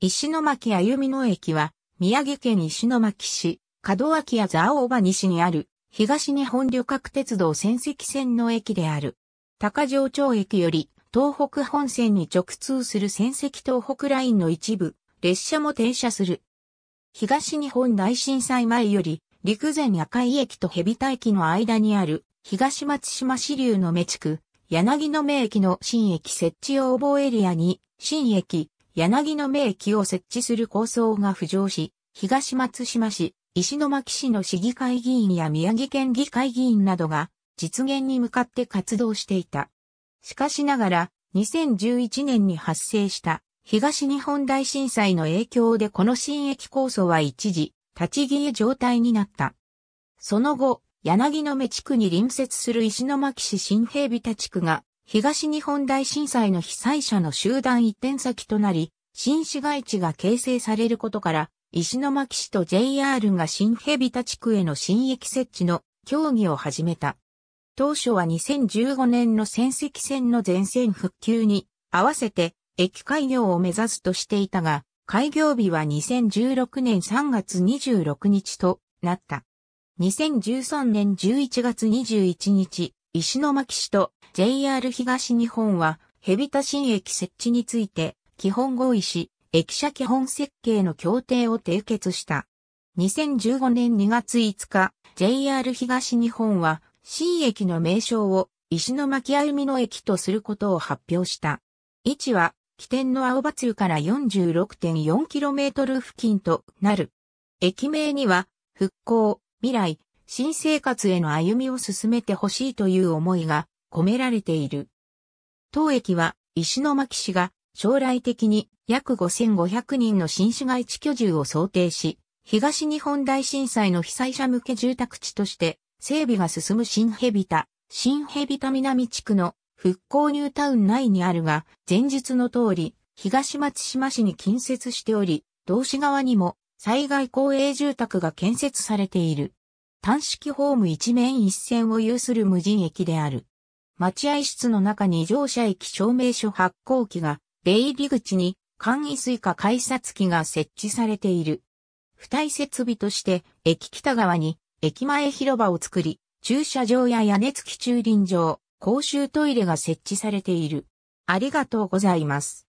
石巻あゆみ野駅は、宮城県石巻市、門脇や蔵王場西にある、東日本旅客鉄道仙石線の駅である。高城町駅より、東北本線に直通する仙石東北ラインの一部、列車も停車する。東日本大震災前より、陸前赤井駅と蛇田駅の間にある、東松島支流の目地区、柳の目駅の新駅設置要望エリアに、新駅、柳の名駅を設置する構想が浮上し、東松島市、石巻市の市議会議員や宮城県議会議員などが実現に向かって活動していた。しかしながら、2011年に発生した東日本大震災の影響でこの新駅構想は一時立ち消え状態になった。その後、柳の目地区に隣接する石巻市新平美田地区が東日本大震災の被災者の集団移転先となり、新市街地が形成されることから、石巻市と JR が新蛇田地区への新駅設置の協議を始めた。当初は2015年の戦石線の全線復旧に合わせて駅開業を目指すとしていたが、開業日は2016年3月26日となった。2013年11月21日、石巻市と JR 東日本は、ヘビタ新駅設置について、基本合意し、駅舎基本設計の協定を締結した。2015年2月5日、JR 東日本は、新駅の名称を石巻歩の駅とすることを発表した。位置は、起点の青葉通から 46.4km 付近となる。駅名には、復興、未来、新生活への歩みを進めてほしいという思いが込められている。当駅は石巻市が将来的に約5500人の新市街地居住を想定し、東日本大震災の被災者向け住宅地として整備が進む新ヘビタ、新ヘビタ南地区の復興ニュータウン内にあるが、前述の通り、東松島市に近接しており、同市側にも災害公営住宅が建設されている。単式ホーム一面一線を有する無人駅である。待合室の中に乗車駅証明書発行機が、出入り口に簡易水化改札機が設置されている。付帯設備として、駅北側に駅前広場を作り、駐車場や屋根付き駐輪場、公衆トイレが設置されている。ありがとうございます。